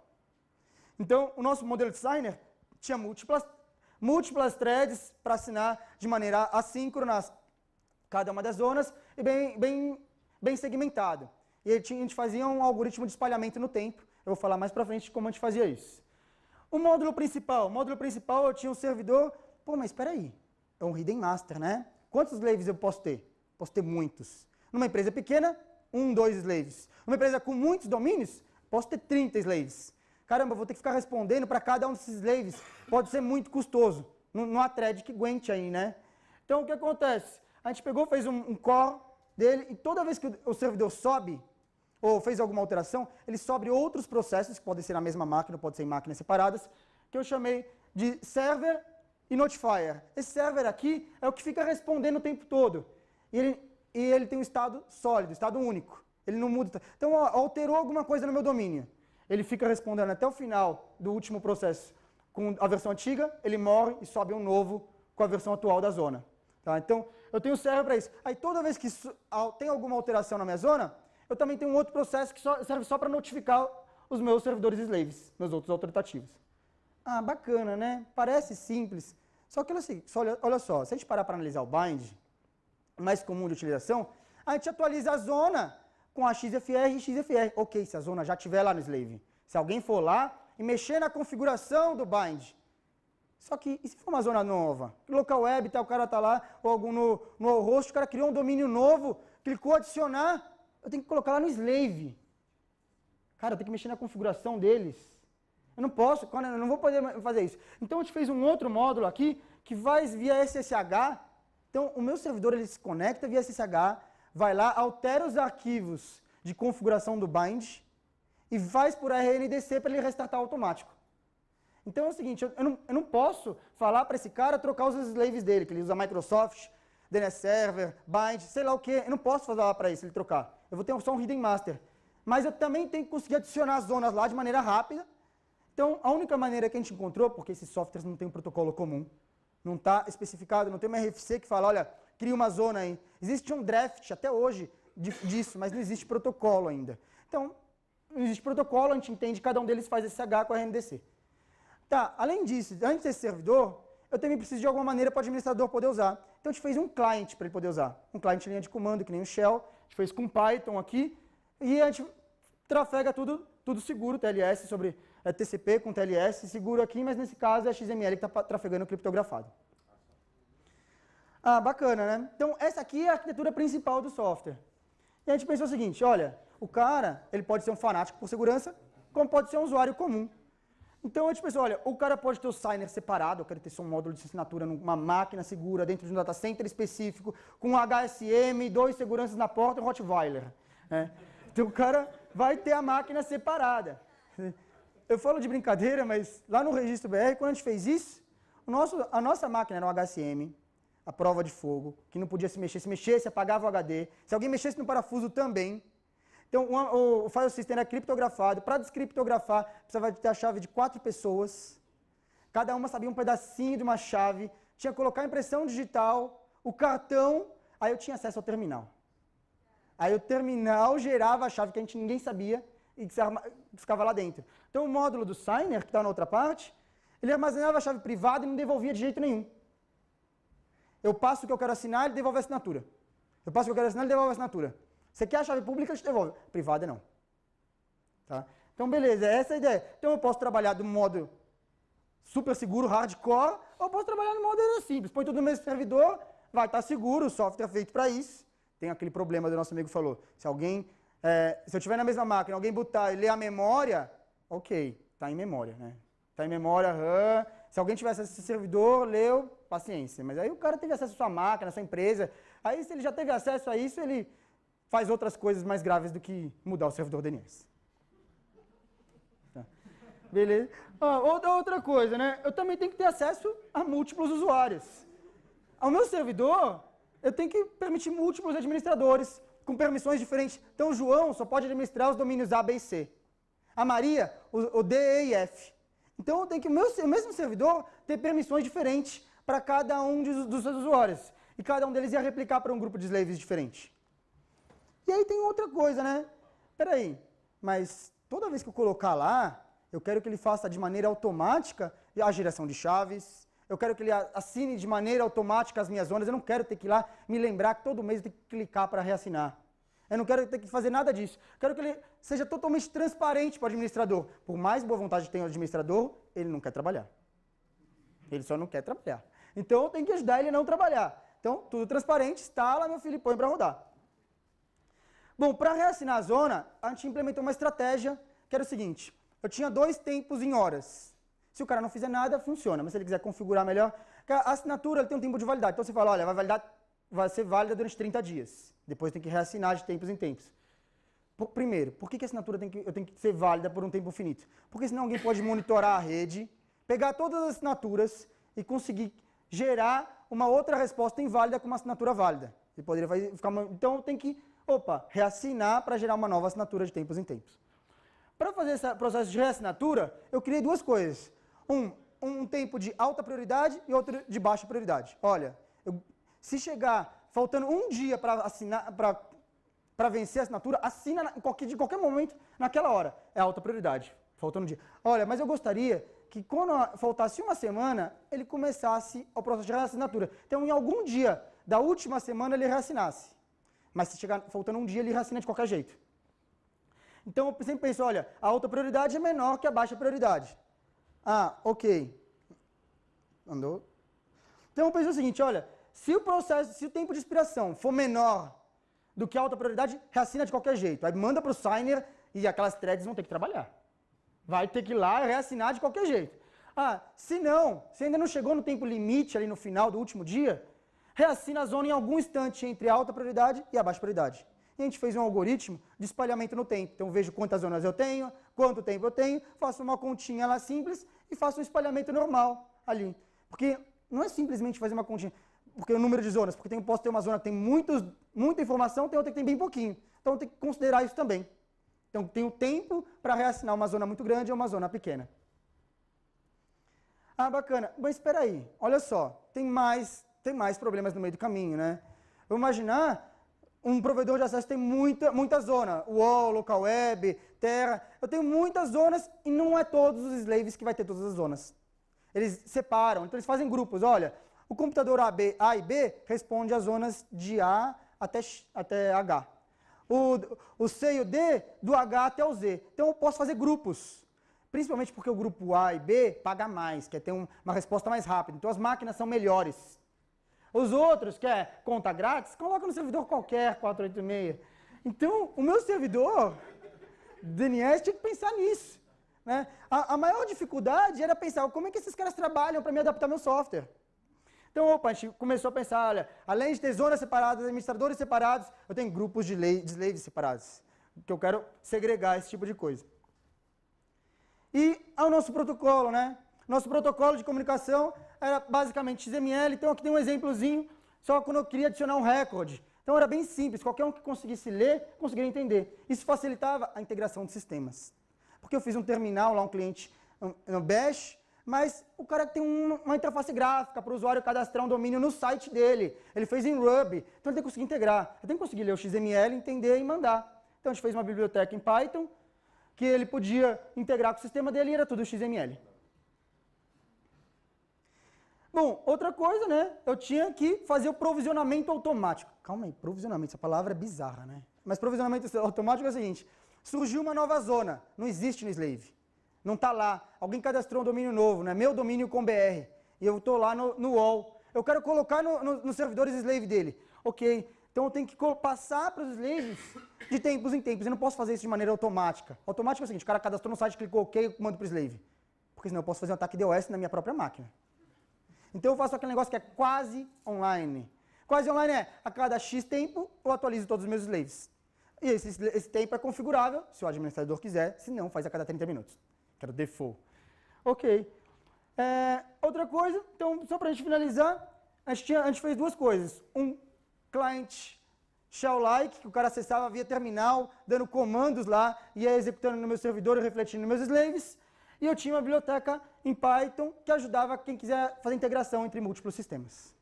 Então, o nosso modelo designer tinha múltiplas, múltiplas threads para assinar de maneira assíncrona cada uma das zonas e bem, bem bem segmentado. E a gente fazia um algoritmo de espalhamento no tempo. Eu vou falar mais para frente como a gente fazia isso. O módulo principal. O módulo principal eu tinha um servidor. Pô, mas espera aí. É um hidden master, né? Quantos slaves eu posso ter? Posso ter muitos. Numa empresa pequena, um, dois slaves. Numa empresa com muitos domínios, posso ter 30 slaves. Caramba, vou ter que ficar respondendo para cada um desses slaves. Pode ser muito custoso. Não, há thread que aguente aí, né? Então, o que acontece? A gente pegou, fez um, um core dele, e toda vez que o servidor sobe, ou fez alguma alteração, ele sobe outros processos, que podem ser na mesma máquina, podem ser em máquinas separadas, que eu chamei de server e notifier. Esse server aqui é o que fica respondendo o tempo todo. E ele, e ele tem um estado sólido, estado único. Ele não muda. Então, ó, alterou alguma coisa no meu domínio. Ele fica respondendo até o final do último processo com a versão antiga, ele morre e sobe um novo com a versão atual da zona. Tá? Então, eu tenho serve para isso. Aí toda vez que tem alguma alteração na minha zona, eu também tenho um outro processo que só, serve só para notificar os meus servidores slaves, meus outros autoritativos. Ah, bacana, né? Parece simples. Só que assim, só olha, olha só, se a gente parar para analisar o bind, mais comum de utilização, a gente atualiza a zona com a XFR e XFR. Ok, se a zona já estiver lá no slave. Se alguém for lá e mexer na configuração do bind, só que, e se for uma zona nova? Local web, tá, o cara tá lá, ou algum no, no host, o cara criou um domínio novo, clicou adicionar, eu tenho que colocar lá no slave. Cara, eu tenho que mexer na configuração deles. Eu não posso, eu não vou poder fazer isso. Então a gente fez um outro módulo aqui, que vai via SSH. Então o meu servidor ele se conecta via SSH, vai lá, altera os arquivos de configuração do bind e faz por RNDC para ele restartar automático. Então é o seguinte, eu, eu, não, eu não, posso falar para esse cara trocar os slaves dele, que ele usa Microsoft, DNS Server, Bind, sei lá o que. Eu não posso falar para isso ele trocar. Eu vou ter só um hidden master. Mas eu também tenho que conseguir adicionar zonas lá de maneira rápida. Então, a única maneira que a gente encontrou, porque esses softwares não têm um protocolo comum, não está especificado, não tem uma RFC que fala, olha, cria uma zona aí. Existe um draft até hoje disso, mas não existe protocolo ainda. Então, não existe protocolo, a gente entende, cada um deles faz H com a RMDC. Tá, além disso, antes desse servidor, eu também preciso de alguma maneira para o administrador poder usar. Então a gente fez um client para ele poder usar. Um client linha de comando, que nem o Shell. A gente fez com Python aqui. E a gente trafega tudo, tudo seguro, TLS sobre é, TCP com TLS, seguro aqui, mas nesse caso é XML que está trafegando criptografado. Ah, bacana, né? Então essa aqui é a arquitetura principal do software. E a gente pensou o seguinte, olha, o cara, ele pode ser um fanático por segurança, como pode ser um usuário comum. Então a gente pensou, olha, o cara pode ter o signer separado, eu quero ter só um módulo de assinatura numa máquina segura, dentro de um data center específico, com um HSM, dois seguranças na porta e um Rottweiler. É. Então o cara vai ter a máquina separada. Eu falo de brincadeira, mas lá no Registro BR, quando a gente fez isso, nosso, a nossa máquina era um HSM, a prova de fogo, que não podia se mexer. Se mexesse, apagava o HD. Se alguém mexesse no parafuso também, então, uma, o file system é criptografado. Para descriptografar, precisava ter a chave de quatro pessoas. Cada uma sabia um pedacinho de uma chave. Tinha que colocar a impressão digital, o cartão, aí eu tinha acesso ao terminal. Aí o terminal gerava a chave que a gente ninguém sabia e ficava lá dentro. Então o módulo do signer, que está na outra parte, ele armazenava a chave privada e não devolvia de jeito nenhum. Eu passo o que eu quero assinar, ele devolve a assinatura. Eu passo o que eu quero assinar, ele devolve a assinatura. Você quer a chave pública, eu te devolvo. Privada, não. Tá? Então, beleza, é essa é a ideia. Então, eu posso trabalhar do modo super seguro, hardcore, ou posso trabalhar no modo simples. Põe tudo no mesmo servidor, vai estar tá seguro, o software é feito para isso. Tem aquele problema do nosso amigo falou. Se alguém, é, se eu tiver na mesma máquina, alguém botar e ler a memória, ok, está em memória, né? Está em memória, RAM. Se alguém tiver acesso a esse servidor, leu, paciência. Mas aí o cara teve acesso à sua máquina, à sua empresa. Aí se ele já teve acesso a isso, ele faz outras coisas mais graves do que mudar o servidor DNS. Tá. Beleza? Ah, outra coisa, né? Eu também tenho que ter acesso a múltiplos usuários. Ao meu servidor, eu tenho que permitir múltiplos administradores com permissões diferentes. Então, o João só pode administrar os domínios A, B e C. A Maria, o, o D, E e F. Então, tenho que o, meu, o mesmo servidor ter permissões diferentes para cada um dos, dos seus usuários. E cada um deles ia replicar para um grupo de slaves diferente. E aí tem outra coisa, né? Peraí, mas toda vez que eu colocar lá, eu quero que ele faça de maneira automática a geração de chaves, eu quero que ele assine de maneira automática as minhas zonas, eu não quero ter que ir lá me lembrar que todo mês eu tenho que clicar para reassinar. Eu não quero ter que fazer nada disso. Quero que ele seja totalmente transparente para o administrador. Por mais boa vontade que tenha o administrador, ele não quer trabalhar. Ele só não quer trabalhar. Então eu tenho que ajudar ele a não trabalhar. Então, tudo transparente, instala, meu filho, põe para rodar. Bom, para reassinar a zona, a gente implementou uma estratégia que era o seguinte. Eu tinha dois tempos em horas. Se o cara não fizer nada, funciona. Mas se ele quiser configurar melhor... A assinatura tem um tempo de validade. Então você fala, olha, vai, validar, vai ser válida durante 30 dias. Depois tem que reassinar de tempos em tempos. Por, primeiro, por que, que a assinatura tem que, eu tenho que ser válida por um tempo finito? Porque senão alguém pode monitorar a rede, pegar todas as assinaturas e conseguir gerar uma outra resposta inválida com uma assinatura válida. Ele poderia fazer, ficar, então tem que opa, reassinar para gerar uma nova assinatura de tempos em tempos. Para fazer esse processo de reassinatura, eu criei duas coisas. Um, um tempo de alta prioridade e outro de baixa prioridade. Olha, eu, se chegar faltando um dia para assinar, para vencer a assinatura, assina de qualquer momento, naquela hora. É alta prioridade, faltando um dia. Olha, mas eu gostaria que quando faltasse uma semana, ele começasse o processo de reassinatura. Então, em algum dia da última semana, ele reassinasse. Mas se chegar faltando um dia, ele reassina de qualquer jeito. Então eu sempre penso, olha, a alta prioridade é menor que a baixa prioridade. Ah, ok. Andou? Então eu penso o seguinte, olha, se o processo, se o tempo de expiração for menor do que a alta prioridade, reassina de qualquer jeito. Aí manda para o signer e aquelas threads vão ter que trabalhar. Vai ter que ir lá e reassinar de qualquer jeito. Ah, se não, se ainda não chegou no tempo limite ali no final do último dia, reassina a zona em algum instante entre alta prioridade e a baixa prioridade. E a gente fez um algoritmo de espalhamento no tempo. Então vejo quantas zonas eu tenho, quanto tempo eu tenho, faço uma continha lá simples e faço um espalhamento normal ali. Porque não é simplesmente fazer uma continha, porque o número de zonas, porque tem, posso ter uma zona que tem muitos, muita informação, tem outra que tem bem pouquinho. Então tem que considerar isso também. Então tem o tempo para reassinar uma zona muito grande ou uma zona pequena. Ah, bacana. Mas espera aí, olha só, tem mais tem mais problemas no meio do caminho, né? Vamos imaginar um provedor de acesso tem muita, muita zona. UOL, local web, terra. Eu tenho muitas zonas e não é todos os slaves que vai ter todas as zonas. Eles separam, então eles fazem grupos. Olha, o computador A, B, a e B responde às zonas de A até, até H. O, o C e o D do H até o Z. Então eu posso fazer grupos. Principalmente porque o grupo A e B paga mais, quer ter um, uma resposta mais rápida. Então as máquinas são melhores. Os outros, quer conta grátis? Coloca no servidor qualquer, 486. Então, o meu servidor, DNS, tinha que pensar nisso. Né? A, a maior dificuldade era pensar, como é que esses caras trabalham para me adaptar meu software? Então, opa, a gente começou a pensar, olha, além de ter zonas separadas, administradores separados, eu tenho grupos de, leis de slaves separados, que eu quero segregar esse tipo de coisa. E ao nosso protocolo, né? Nosso protocolo de comunicação era basicamente XML. Então aqui tem um exemplozinho, só quando eu queria adicionar um recorde. Então era bem simples, qualquer um que conseguisse ler, conseguiria entender. Isso facilitava a integração de sistemas. Porque eu fiz um terminal lá, um cliente no Bash, mas o cara tem uma, uma interface gráfica para o usuário cadastrar um domínio no site dele. Ele fez em Ruby, então ele tem que conseguir integrar. Ele tem que conseguir ler o XML, entender e mandar. Então a gente fez uma biblioteca em Python, que ele podia integrar com o sistema dele e era tudo XML. Bom, outra coisa, né? Eu tinha que fazer o provisionamento automático. Calma aí, provisionamento, essa palavra é bizarra, né? Mas provisionamento automático é o seguinte: surgiu uma nova zona, não existe no Slave. Não está lá. Alguém cadastrou um domínio novo, né? Meu domínio com BR. E eu estou lá no, no UOL. Eu quero colocar no, no, nos servidores Slave dele. Ok. Então eu tenho que passar para os slaves de tempos em tempos. Eu não posso fazer isso de maneira automática. Automático é o seguinte: o cara cadastrou no site, clicou OK, eu mando para o slave. Porque senão eu posso fazer um ataque DOS na minha própria máquina. Então eu faço aquele negócio que é quase online. Quase online é a cada X tempo eu atualizo todos os meus slaves. E esse, esse tempo é configurável, se o administrador quiser, se não, faz a cada 30 minutos. Quero default. Ok. É, outra coisa, então, só para a gente finalizar, a gente, tinha, a gente fez duas coisas. Um client shell-like, que o cara acessava via terminal, dando comandos lá, e executando no meu servidor e refletindo nos meus slaves. E eu tinha uma biblioteca em Python que ajudava quem quiser fazer integração entre múltiplos sistemas.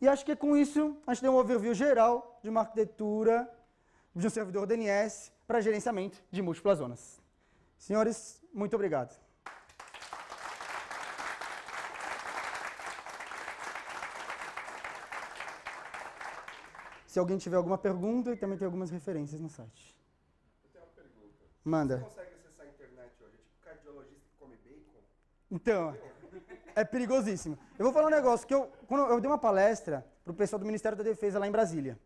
E acho que com isso a gente deu um overview geral de uma arquitetura de um servidor DNS para gerenciamento de múltiplas zonas. Senhores, muito obrigado. Se alguém tiver alguma pergunta, e também tem algumas referências no site. Eu tenho uma pergunta. Manda. Você consegue acessar a internet hoje? É tipo, cardiologista come bacon? Então, é perigosíssimo. Eu vou falar um negócio que eu, quando eu dei uma palestra para o pessoal do Ministério da Defesa lá em Brasília.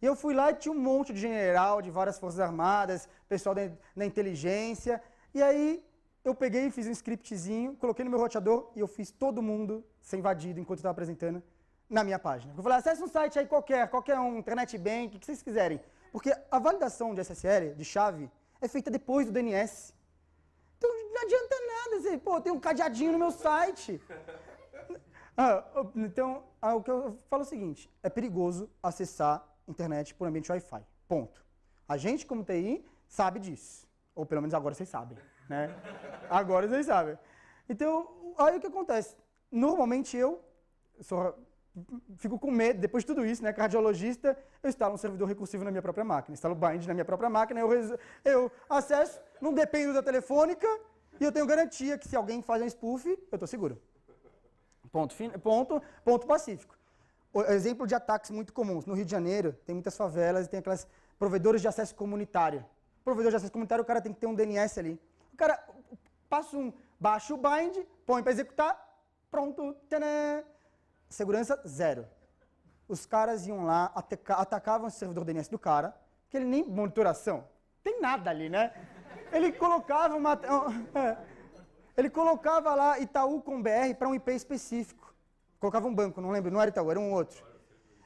E eu fui lá e tinha um monte de general de várias forças armadas, pessoal da, da inteligência. E aí eu peguei e fiz um scriptzinho, coloquei no meu roteador e eu fiz todo mundo ser invadido enquanto estava apresentando na minha página. Eu falei, acesse um site aí qualquer, qualquer um, internet bank, o que vocês quiserem. Porque a validação de SSL, de chave, é feita depois do DNS. Não adianta nada. Você, pô, tem um cadeadinho no meu site. Ah, então, ah, o que eu falo é o seguinte: é perigoso acessar internet por ambiente Wi-Fi. Ponto. A gente, como TI, sabe disso. Ou pelo menos agora vocês sabem, né? Agora vocês sabem. Então, aí o que acontece? Normalmente eu só fico com medo, depois de tudo isso, né? Cardiologista, eu instalo um servidor recursivo na minha própria máquina, instalo bind na minha própria máquina, eu, eu acesso, não dependo da telefônica, e eu tenho garantia que se alguém faz um spoof, eu estou seguro. Ponto, ponto, ponto pacífico. O exemplo de ataques muito comuns. No Rio de Janeiro, tem muitas favelas e tem aquelas provedores de acesso comunitário. Provedor de acesso comunitário, o cara tem que ter um DNS ali. O cara passa um, baixa o bind, põe para executar, pronto, Segurança zero. Os caras iam lá, atacavam o servidor DNS do cara, que ele nem monitoração. Tem nada ali, né? Ele colocava uma. É, é, ele colocava lá Itaú com BR para um IP específico. Colocava um banco, não lembro, não era Itaú, era um outro.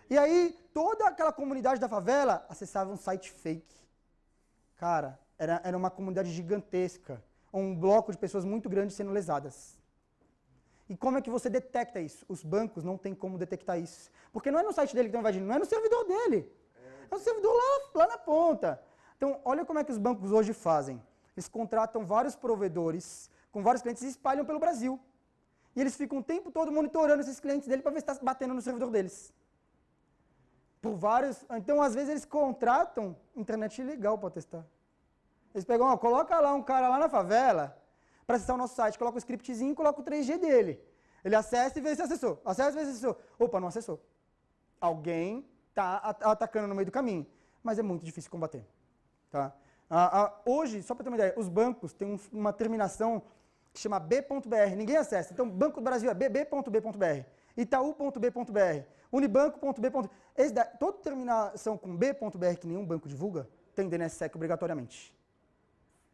E aí toda aquela comunidade da favela acessava um site fake. Cara, era, era uma comunidade gigantesca. Um bloco de pessoas muito grandes sendo lesadas. E como é que você detecta isso? Os bancos não têm como detectar isso. Porque não é no site dele que estão invadindo, não é no servidor dele. É no servidor lá, lá na ponta. Então, olha como é que os bancos hoje fazem. Eles contratam vários provedores com vários clientes e espalham pelo Brasil. E eles ficam o tempo todo monitorando esses clientes dele para ver se está batendo no servidor deles. Por vários. Então, às vezes, eles contratam internet ilegal para testar. Eles pegam, ó, coloca lá um cara lá na favela para acessar o nosso site, coloca o scriptzinho e coloca o 3G dele. Ele acessa e vê se acessou. Acessa e vê se acessou. Opa, não acessou. Alguém está atacando no meio do caminho. Mas é muito difícil combater. Tá? Ah, ah, hoje, só para ter uma ideia, os bancos têm um, uma terminação que chama B.br, ninguém acessa. Então, Banco do Brasil é bb.b.br, itaú.b.br, Unibanco.b.br. Toda terminação com b.br que nenhum banco divulga tem DNSSEC obrigatoriamente.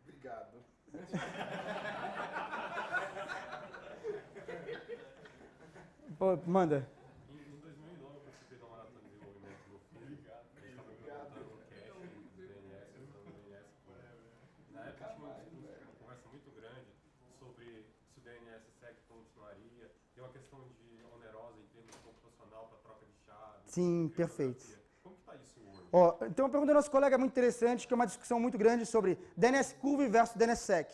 Obrigado. Pô, manda. Sim, perfeito. Como está isso hoje? Ó, tem uma pergunta do nosso colega muito interessante, que é uma discussão muito grande sobre DNS Curve versus DNSSEC.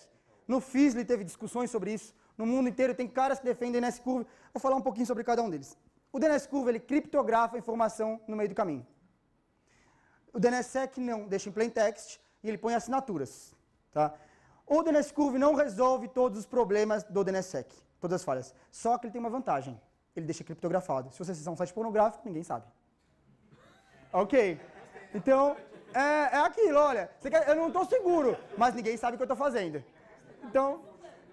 No FISLE teve discussões sobre isso, no mundo inteiro tem caras que defendem DNS Curve. Vou falar um pouquinho sobre cada um deles. O DNS Curve, ele criptografa a informação no meio do caminho. O DNSSEC não, deixa em plain text e ele põe assinaturas. Tá? O DNS Curve não resolve todos os problemas do DNSSEC, todas as falhas. Só que ele tem uma vantagem ele deixa criptografado. Se você acessar um site pornográfico, ninguém sabe. Ok? Então, é, é aquilo, olha. Quer, eu não estou seguro, mas ninguém sabe o que eu estou fazendo. Então,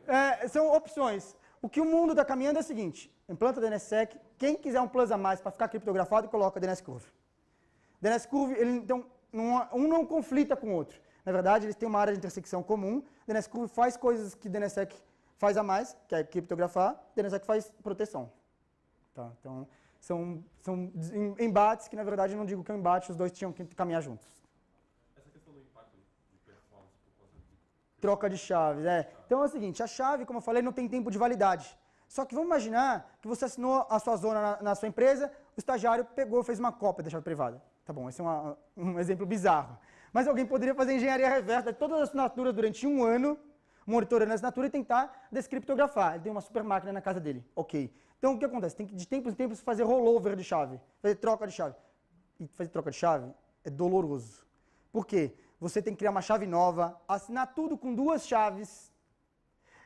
é, são opções. O que o mundo está caminhando é o seguinte: implanta o DNSSEC. Quem quiser um plus a mais para ficar criptografado, coloca DNSCurve. DNSCurve, ele, então, não, um não conflita com o outro. Na verdade, eles têm uma área de intersecção comum. DNSCurve faz coisas que DNSSEC faz a mais, que é criptografar. DNSSEC faz proteção. Tá? Então, são, são embates que, na verdade, eu não digo que é um embate, os dois tinham que caminhar juntos. Essa questão do impacto de performance por causa Troca de chaves, é. Então é o seguinte, a chave, como eu falei, não tem tempo de validade. Só que vamos imaginar que você assinou a sua zona na, na sua empresa, o estagiário pegou, fez uma cópia da chave privada. Tá bom, esse é uma, um exemplo bizarro. Mas alguém poderia fazer engenharia reversa de todas as assinaturas durante um ano monitorando a assinatura e tentar descriptografar. Ele tem uma super máquina na casa dele. Ok. Então o que acontece? Tem que de tempos em tempos fazer rollover de chave, fazer troca de chave. E fazer troca de chave é doloroso. Por quê? Você tem que criar uma chave nova, assinar tudo com duas chaves.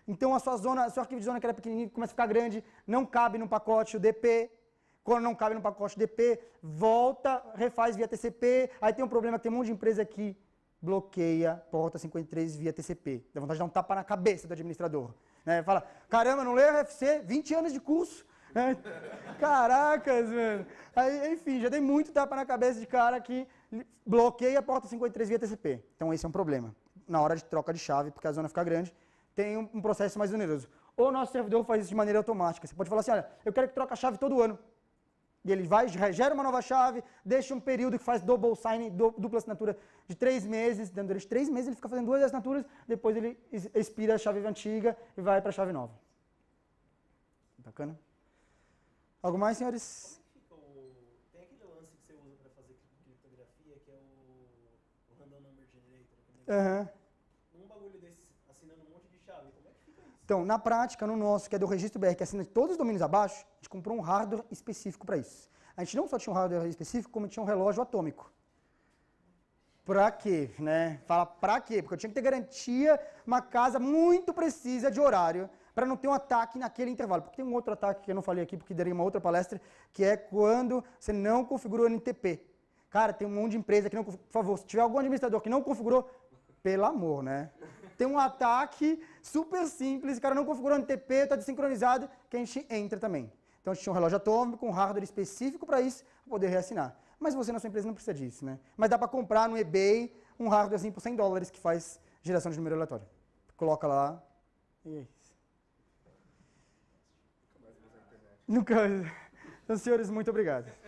Então a sua zona, seu arquivo de zona que era pequenininho começa a ficar grande, não cabe no pacote o DP, quando não cabe no pacote DP, volta, refaz via TCP, aí tem um problema que tem um monte de empresa aqui bloqueia porta 53 via TCP. Dá vontade de dar um tapa na cabeça do administrador. Né? Fala, caramba, não leio RFC, 20 anos de curso. Né? Caracas, mano. Aí, enfim, já dei muito tapa na cabeça de cara que bloqueia a porta 53 via TCP. Então esse é um problema. Na hora de troca de chave, porque a zona fica grande, tem um, processo mais oneroso. Ou o nosso servidor faz isso de maneira automática. Você pode falar assim, olha, eu quero que troque a chave todo ano. E ele vai, gera uma nova chave, deixa um período que faz double signing dupla assinatura de três meses. Dentro desses três meses ele fica fazendo duas assinaturas, depois ele expira a chave antiga e vai para a chave nova. Bacana? Algo mais, senhores? Tem aquele lance que você usa para fazer criptografia, que é o, random number é Aham. Uhum. Então, na prática, no nosso, que é do registro BR, que assina todos os domínios abaixo, a gente comprou um hardware específico para isso. A gente não só tinha um hardware específico, como tinha um relógio atômico. Pra quê, né? Fala pra quê? Porque eu tinha que ter garantia, uma casa muito precisa de horário, para não ter um ataque naquele intervalo. Porque tem um outro ataque que eu não falei aqui, porque daria uma outra palestra, que é quando você não configurou o NTP. Cara, tem um monte de empresa que não... Por favor, se tiver algum administrador que não configurou, pelo amor, né? Tem um ataque super simples, o cara não configurou NTP, está desincronizado, que a gente entra também. Então a gente tinha um relógio atômico, um hardware específico para isso, para poder reassinar. Mas você na sua empresa não precisa disso, né? Mas dá para comprar no eBay um hardware assim por 100 dólares que faz geração de número aleatório. Coloca lá e é isso. Nunca. Então, senhores, muito obrigado.